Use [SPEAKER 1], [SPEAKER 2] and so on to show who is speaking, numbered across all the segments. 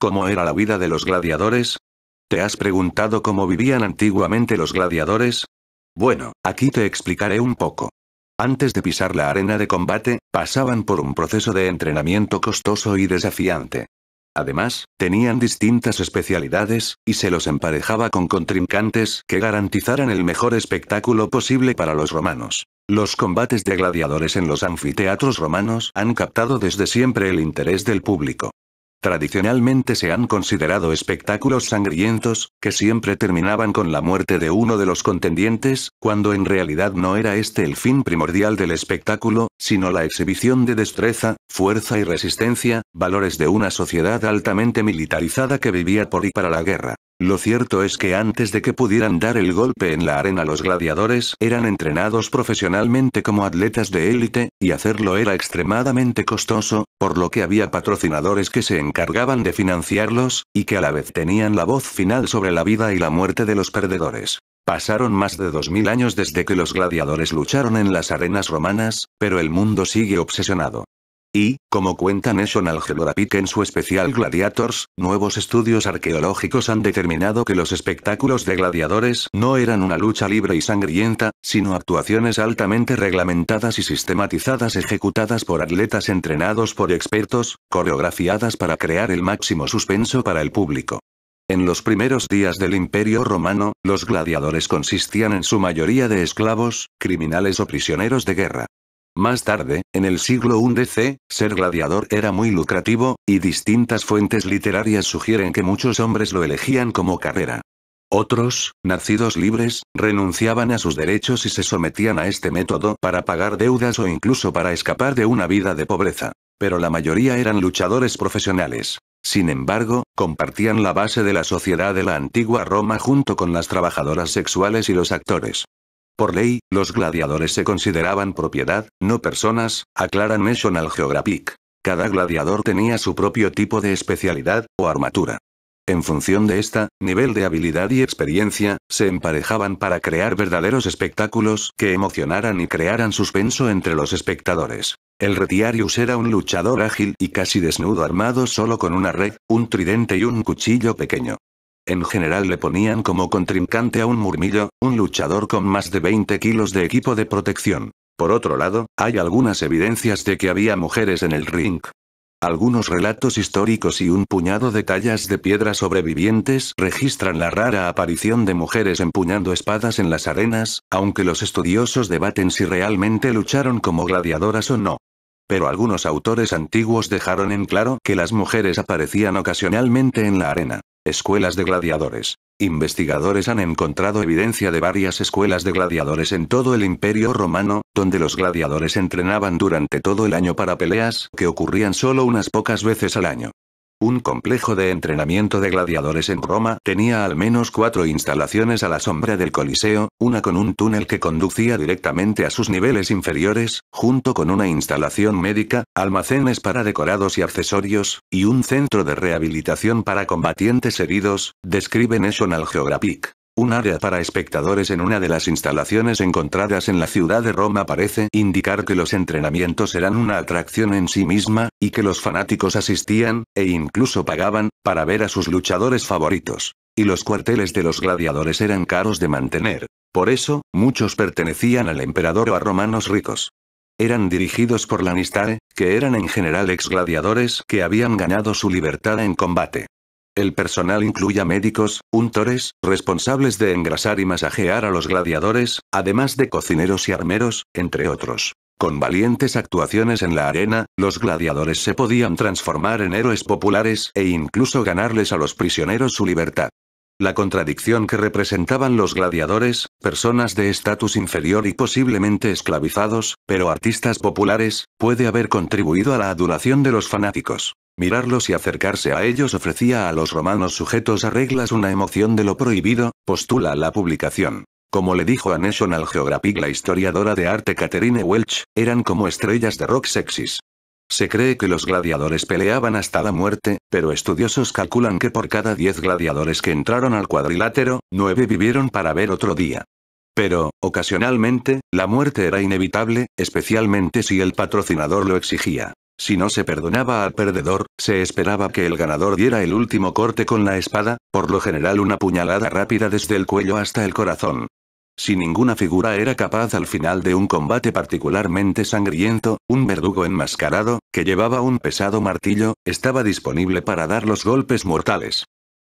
[SPEAKER 1] ¿Cómo era la vida de los gladiadores? ¿Te has preguntado cómo vivían antiguamente los gladiadores? Bueno, aquí te explicaré un poco. Antes de pisar la arena de combate, pasaban por un proceso de entrenamiento costoso y desafiante. Además, tenían distintas especialidades, y se los emparejaba con contrincantes que garantizaran el mejor espectáculo posible para los romanos. Los combates de gladiadores en los anfiteatros romanos han captado desde siempre el interés del público. Tradicionalmente se han considerado espectáculos sangrientos, que siempre terminaban con la muerte de uno de los contendientes, cuando en realidad no era este el fin primordial del espectáculo, sino la exhibición de destreza, fuerza y resistencia, valores de una sociedad altamente militarizada que vivía por y para la guerra. Lo cierto es que antes de que pudieran dar el golpe en la arena los gladiadores eran entrenados profesionalmente como atletas de élite, y hacerlo era extremadamente costoso, por lo que había patrocinadores que se encargaban de financiarlos, y que a la vez tenían la voz final sobre la vida y la muerte de los perdedores. Pasaron más de 2000 años desde que los gladiadores lucharon en las arenas romanas, pero el mundo sigue obsesionado. Y, como cuenta National Geographic en su especial Gladiators, nuevos estudios arqueológicos han determinado que los espectáculos de gladiadores no eran una lucha libre y sangrienta, sino actuaciones altamente reglamentadas y sistematizadas ejecutadas por atletas entrenados por expertos, coreografiadas para crear el máximo suspenso para el público. En los primeros días del Imperio Romano, los gladiadores consistían en su mayoría de esclavos, criminales o prisioneros de guerra. Más tarde, en el siglo I DC, ser gladiador era muy lucrativo, y distintas fuentes literarias sugieren que muchos hombres lo elegían como carrera. Otros, nacidos libres, renunciaban a sus derechos y se sometían a este método para pagar deudas o incluso para escapar de una vida de pobreza pero la mayoría eran luchadores profesionales. Sin embargo, compartían la base de la sociedad de la antigua Roma junto con las trabajadoras sexuales y los actores. Por ley, los gladiadores se consideraban propiedad, no personas, aclara National Geographic. Cada gladiador tenía su propio tipo de especialidad, o armatura. En función de esta, nivel de habilidad y experiencia, se emparejaban para crear verdaderos espectáculos que emocionaran y crearan suspenso entre los espectadores. El Retiarius era un luchador ágil y casi desnudo armado solo con una red, un tridente y un cuchillo pequeño. En general le ponían como contrincante a un murmillo, un luchador con más de 20 kilos de equipo de protección. Por otro lado, hay algunas evidencias de que había mujeres en el ring. Algunos relatos históricos y un puñado de tallas de piedra sobrevivientes registran la rara aparición de mujeres empuñando espadas en las arenas, aunque los estudiosos debaten si realmente lucharon como gladiadoras o no pero algunos autores antiguos dejaron en claro que las mujeres aparecían ocasionalmente en la arena. Escuelas de gladiadores. Investigadores han encontrado evidencia de varias escuelas de gladiadores en todo el imperio romano, donde los gladiadores entrenaban durante todo el año para peleas que ocurrían solo unas pocas veces al año. Un complejo de entrenamiento de gladiadores en Roma tenía al menos cuatro instalaciones a la sombra del Coliseo, una con un túnel que conducía directamente a sus niveles inferiores, junto con una instalación médica, almacenes para decorados y accesorios, y un centro de rehabilitación para combatientes heridos, describe National Geographic. Un área para espectadores en una de las instalaciones encontradas en la ciudad de Roma parece indicar que los entrenamientos eran una atracción en sí misma, y que los fanáticos asistían, e incluso pagaban, para ver a sus luchadores favoritos. Y los cuarteles de los gladiadores eran caros de mantener. Por eso, muchos pertenecían al emperador o a romanos ricos. Eran dirigidos por Lanistare, que eran en general exgladiadores que habían ganado su libertad en combate. El personal incluía médicos, untores, responsables de engrasar y masajear a los gladiadores, además de cocineros y armeros, entre otros. Con valientes actuaciones en la arena, los gladiadores se podían transformar en héroes populares e incluso ganarles a los prisioneros su libertad. La contradicción que representaban los gladiadores, personas de estatus inferior y posiblemente esclavizados, pero artistas populares, puede haber contribuido a la adulación de los fanáticos. Mirarlos y acercarse a ellos ofrecía a los romanos sujetos a reglas una emoción de lo prohibido, postula la publicación. Como le dijo a National Geographic la historiadora de arte Catherine Welch, eran como estrellas de rock sexys. Se cree que los gladiadores peleaban hasta la muerte, pero estudiosos calculan que por cada 10 gladiadores que entraron al cuadrilátero, nueve vivieron para ver otro día. Pero, ocasionalmente, la muerte era inevitable, especialmente si el patrocinador lo exigía. Si no se perdonaba al perdedor, se esperaba que el ganador diera el último corte con la espada, por lo general una puñalada rápida desde el cuello hasta el corazón. Si ninguna figura era capaz al final de un combate particularmente sangriento, un verdugo enmascarado, que llevaba un pesado martillo, estaba disponible para dar los golpes mortales.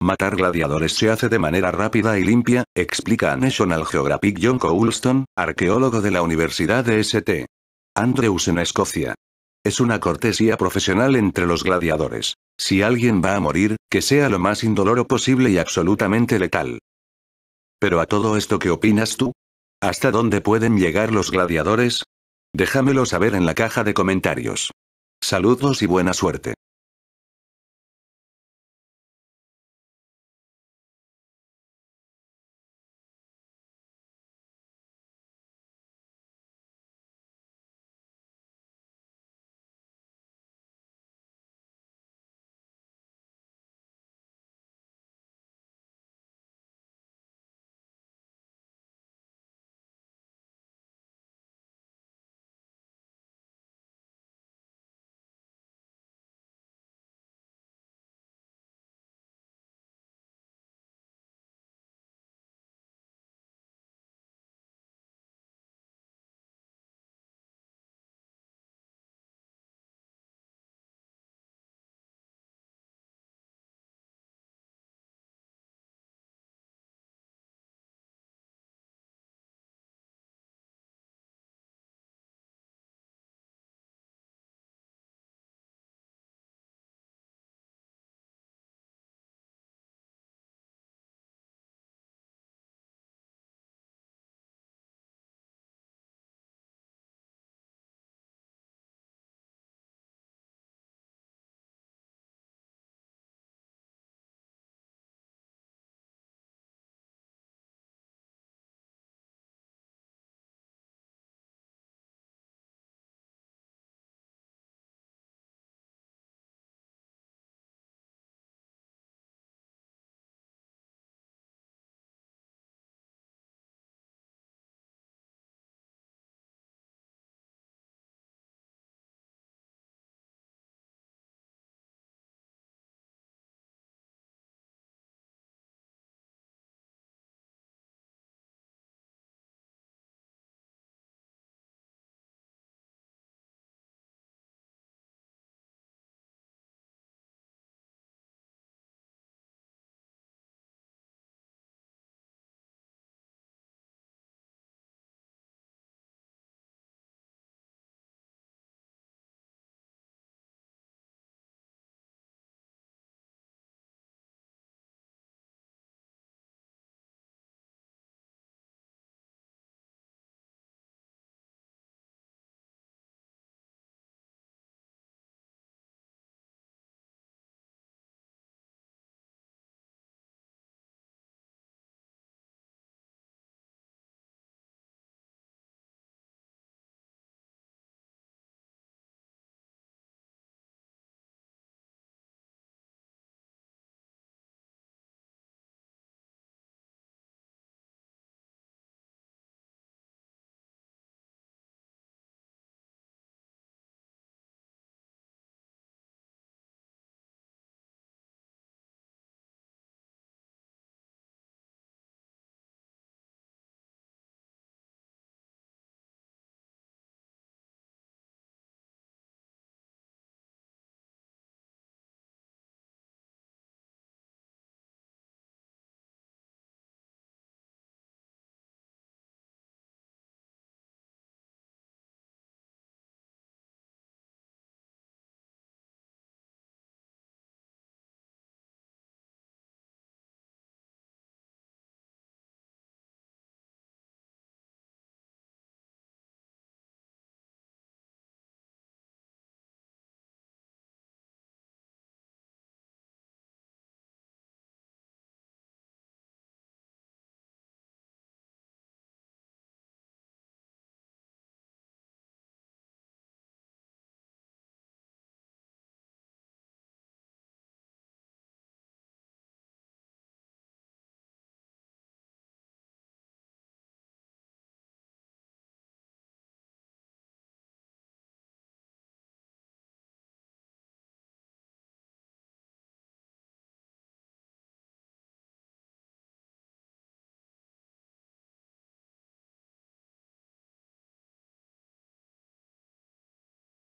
[SPEAKER 1] Matar gladiadores se hace de manera rápida y limpia, explica a National Geographic John Coulston, arqueólogo de la Universidad de St. Andrews en Escocia. Es una cortesía profesional entre los gladiadores. Si alguien va a morir, que sea lo más indoloro posible y absolutamente letal. Pero a todo esto ¿qué opinas tú? ¿Hasta dónde pueden llegar los gladiadores? Déjamelo saber en la caja de comentarios. Saludos y buena suerte.